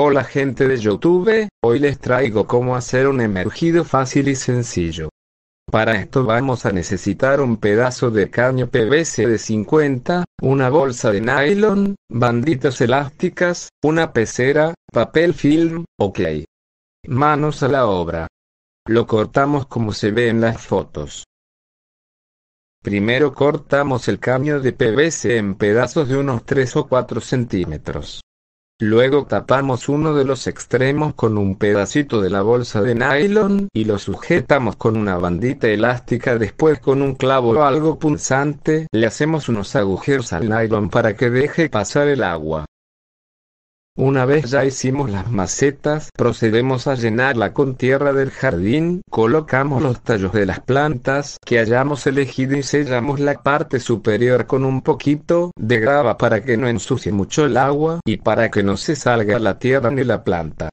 Hola gente de Youtube, hoy les traigo cómo hacer un emergido fácil y sencillo. Para esto vamos a necesitar un pedazo de caño PVC de 50, una bolsa de nylon, banditas elásticas, una pecera, papel film, ok. Manos a la obra. Lo cortamos como se ve en las fotos. Primero cortamos el caño de PVC en pedazos de unos 3 o 4 centímetros. Luego tapamos uno de los extremos con un pedacito de la bolsa de nylon y lo sujetamos con una bandita elástica después con un clavo o algo punzante le hacemos unos agujeros al nylon para que deje pasar el agua. Una vez ya hicimos las macetas, procedemos a llenarla con tierra del jardín, colocamos los tallos de las plantas que hayamos elegido y sellamos la parte superior con un poquito de grava para que no ensucie mucho el agua y para que no se salga la tierra ni la planta.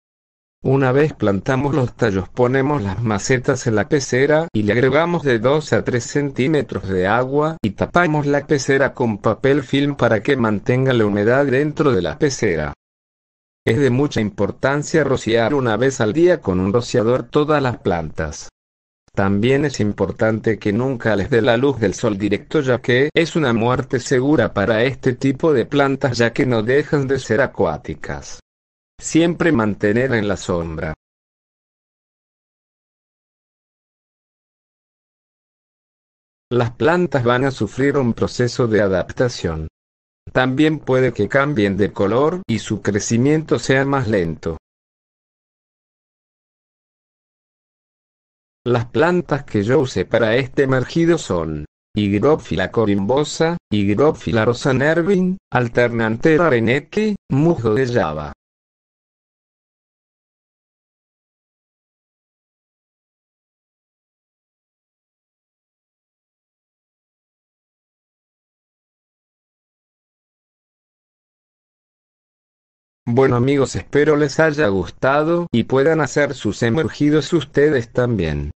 Una vez plantamos los tallos ponemos las macetas en la pecera y le agregamos de 2 a 3 centímetros de agua y tapamos la pecera con papel film para que mantenga la humedad dentro de la pecera. Es de mucha importancia rociar una vez al día con un rociador todas las plantas. También es importante que nunca les dé la luz del sol directo ya que es una muerte segura para este tipo de plantas ya que no dejan de ser acuáticas. Siempre mantener en la sombra. Las plantas van a sufrir un proceso de adaptación. También puede que cambien de color y su crecimiento sea más lento. Las plantas que yo usé para este emergido son Hygrophila corimbosa, Hygrophila rosa nervin, alternantera arenete, musgo de Java. Bueno amigos espero les haya gustado y puedan hacer sus emergidos ustedes también.